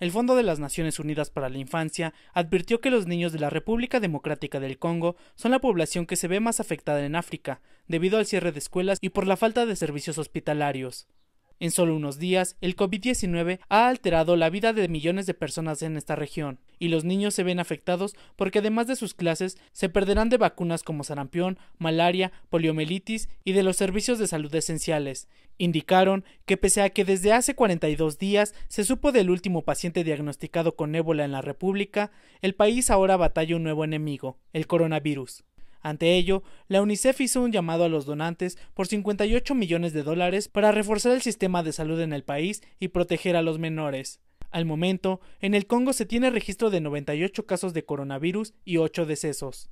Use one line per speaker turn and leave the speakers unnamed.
El Fondo de las Naciones Unidas para la Infancia advirtió que los niños de la República Democrática del Congo son la población que se ve más afectada en África, debido al cierre de escuelas y por la falta de servicios hospitalarios. En solo unos días, el COVID-19 ha alterado la vida de millones de personas en esta región, y los niños se ven afectados porque además de sus clases, se perderán de vacunas como sarampión, malaria, poliomielitis y de los servicios de salud esenciales. Indicaron que pese a que desde hace 42 días se supo del último paciente diagnosticado con ébola en la República, el país ahora batalla un nuevo enemigo, el coronavirus. Ante ello, la UNICEF hizo un llamado a los donantes por 58 millones de dólares para reforzar el sistema de salud en el país y proteger a los menores. Al momento, en el Congo se tiene registro de 98 casos de coronavirus y 8 decesos.